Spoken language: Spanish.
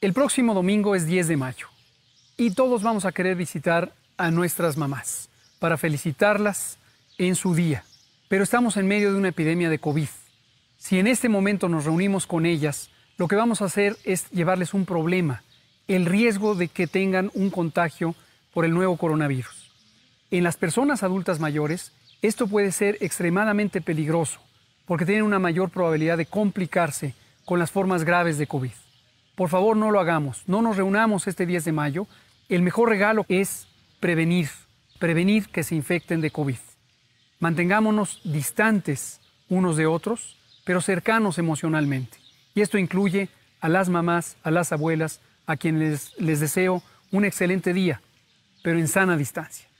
El próximo domingo es 10 de mayo y todos vamos a querer visitar a nuestras mamás para felicitarlas en su día. Pero estamos en medio de una epidemia de COVID. Si en este momento nos reunimos con ellas, lo que vamos a hacer es llevarles un problema, el riesgo de que tengan un contagio por el nuevo coronavirus. En las personas adultas mayores, esto puede ser extremadamente peligroso porque tienen una mayor probabilidad de complicarse con las formas graves de COVID. Por favor, no lo hagamos. No nos reunamos este 10 de mayo. El mejor regalo es prevenir, prevenir que se infecten de COVID. Mantengámonos distantes unos de otros, pero cercanos emocionalmente. Y esto incluye a las mamás, a las abuelas, a quienes les, deseo un excelente día, pero en sana distancia.